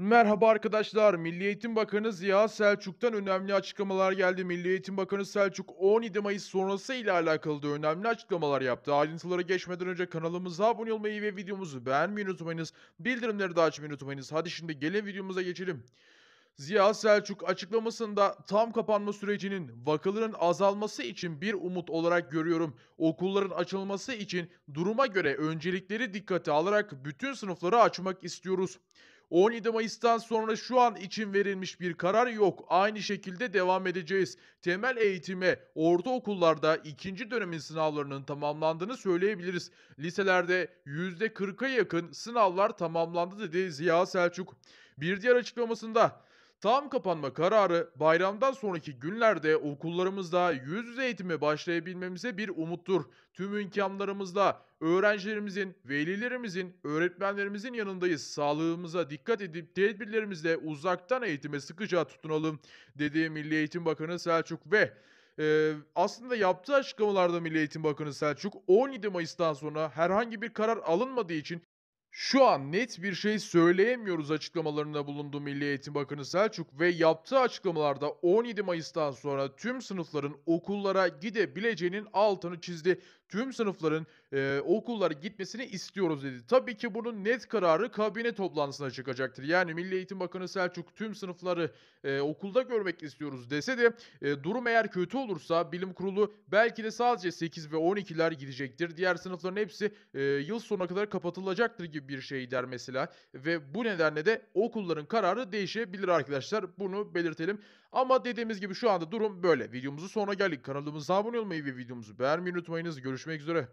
Merhaba arkadaşlar. Milli Eğitim Bakanı Ziya Selçuk'tan önemli açıklamalar geldi. Milli Eğitim Bakanı Selçuk 17 Mayıs sonrası ile alakalı da önemli açıklamalar yaptı. Ayrıntılara geçmeden önce kanalımıza abone olmayı ve videomuzu beğenmeyi unutmayınız. Bildirimleri de açmayı unutmayınız. Hadi şimdi gelin videomuza geçelim. Ziya Selçuk açıklamasında tam kapanma sürecinin vakaların azalması için bir umut olarak görüyorum. Okulların açılması için duruma göre öncelikleri dikkate alarak bütün sınıfları açmak istiyoruz. 17 Mayıs'tan sonra şu an için verilmiş bir karar yok. Aynı şekilde devam edeceğiz. Temel eğitime ortaokullarda ikinci dönemin sınavlarının tamamlandığını söyleyebiliriz. Liselerde %40'a yakın sınavlar tamamlandı dedi Ziya Selçuk. Bir diğer açıklamasında Tam kapanma kararı bayramdan sonraki günlerde okullarımızda yüz yüze eğitimi başlayabilmemize bir umuttur. Tüm imkanlarımızla öğrencilerimizin, velilerimizin, öğretmenlerimizin yanındayız. Sağlığımıza dikkat edip tedbirlerimizle uzaktan eğitime sıkıca tutunalım dedi Milli Eğitim Bakanı Selçuk ve ee, aslında yaptığı açıklamalarda Milli Eğitim Bakanı Selçuk 17 Mayıs'tan sonra herhangi bir karar alınmadığı için şu an net bir şey söyleyemiyoruz açıklamalarında bulundu Milli Eğitim Bakanı Selçuk ve yaptığı açıklamalarda 17 Mayıs'tan sonra tüm sınıfların okullara gidebileceğinin altını çizdi tüm sınıfların e, okullara gitmesini istiyoruz dedi. Tabii ki bunun net kararı kabine toplantısına çıkacaktır. Yani Milli Eğitim Bakanı Selçuk tüm sınıfları e, okulda görmek istiyoruz dese de e, durum eğer kötü olursa bilim kurulu belki de sadece 8 ve 12'ler gidecektir. Diğer sınıfların hepsi e, yıl sonuna kadar kapatılacaktır gibi bir şey der mesela ve bu nedenle de okulların kararı değişebilir arkadaşlar. Bunu belirtelim. Ama dediğimiz gibi şu anda durum böyle. Videomuzu sona geldik. Kanalımıza abone olmayı ve videomuzu beğenmeyi unutmayınız. Görüşmek Görüşmek üzere.